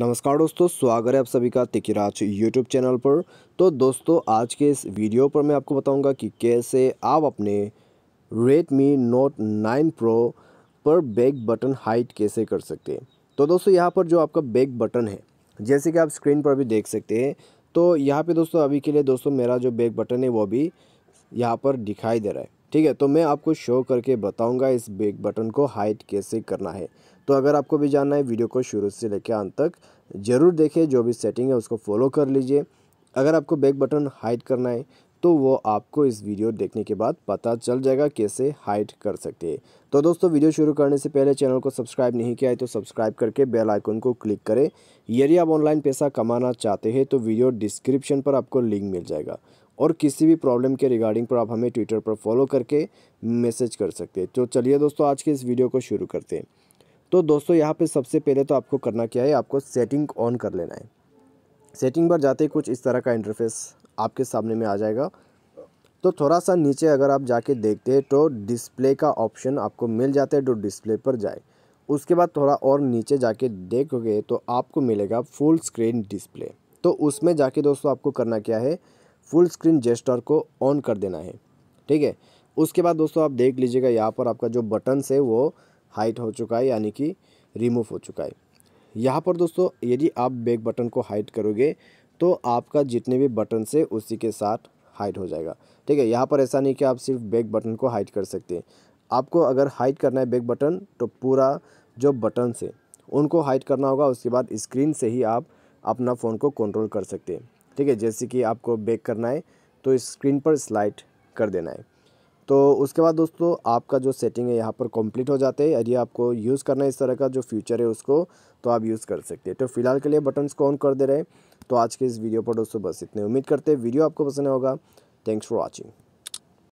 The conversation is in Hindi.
नमस्कार दोस्तों स्वागत है आप सभी का तिकिराज यूट्यूब चैनल पर तो दोस्तों आज के इस वीडियो पर मैं आपको बताऊंगा कि कैसे आप अपने Redmi Note 9 Pro पर बैक बटन हाइट कैसे कर सकते हैं तो दोस्तों यहाँ पर जो आपका बैक बटन है जैसे कि आप स्क्रीन पर भी देख सकते हैं तो यहाँ पर दोस्तों अभी के लिए दोस्तों मेरा जो बैक बटन है वो भी यहाँ पर दिखाई दे रहा है ठीक है तो मैं आपको शो करके बताऊंगा इस बेक बटन को हाइट कैसे करना है तो अगर आपको भी जानना है वीडियो को शुरू से लेकर अंत तक ज़रूर देखें जो भी सेटिंग है उसको फॉलो कर लीजिए अगर आपको बेक बटन हाइट करना है तो वो आपको इस वीडियो देखने के बाद पता चल जाएगा कैसे हाइट कर सकते हैं तो दोस्तों वीडियो शुरू करने से पहले चैनल को सब्सक्राइब नहीं किया है तो सब्सक्राइब करके बेल आइकन को क्लिक करें यदि आप ऑनलाइन पैसा कमाना चाहते हैं तो वीडियो डिस्क्रिप्शन पर आपको लिंक मिल जाएगा और किसी भी प्रॉब्लम के रिगार्डिंग पर आप हमें ट्विटर पर फॉलो करके मैसेज कर सकते हैं तो चलिए दोस्तों आज के इस वीडियो को शुरू करते हैं तो दोस्तों यहाँ पे सबसे पहले तो आपको करना क्या है आपको सेटिंग ऑन कर लेना है सेटिंग पर जाते ही कुछ इस तरह का इंटरफेस आपके सामने में आ जाएगा तो थोड़ा सा नीचे अगर आप जाके देखते हैं तो डिस्प्ले का ऑप्शन आपको मिल जाता है जो डिस्प्ले पर जाए उसके बाद थोड़ा और नीचे जाके देखोगे तो आपको मिलेगा फुल स्क्रीन डिस्प्ले तो उसमें जाके दोस्तों आपको करना क्या है फुल स्क्रीन जेस्टर को ऑन कर देना है ठीक है उसके बाद दोस्तों आप देख लीजिएगा यहाँ पर आपका जो बटन्स है वो हाइट हो चुका है यानी कि रिमूव हो चुका है यहाँ पर दोस्तों यदि आप बैक बटन को हाइट करोगे तो आपका जितने भी बटन से उसी के साथ हाइट हो जाएगा ठीक है यहाँ पर ऐसा नहीं कि आप सिर्फ बैक बटन को हाइट कर सकते हैं आपको अगर हाइट करना है बैक बटन तो पूरा जो बटन से उनको हाइट करना होगा उसके बाद स्क्रीन से ही आप अपना फ़ोन को कंट्रोल कर सकते हैं ठीक है जैसे कि आपको बेक करना है तो स्क्रीन पर स्लाइड कर देना है तो उसके बाद दोस्तों आपका जो सेटिंग है यहाँ पर कंप्लीट हो जाते हैं यदि आपको यूज़ करना है इस तरह का जो फ्यूचर है उसको तो आप यूज़ कर सकते हैं तो फिलहाल के लिए बटन्स को ऑन कर दे रहे हैं तो आज के इस वीडियो पर दोस्तों बस इतने उम्मीद करते हैं वीडियो आपको पसंद होगा थैंक्स फॉर वॉचिंग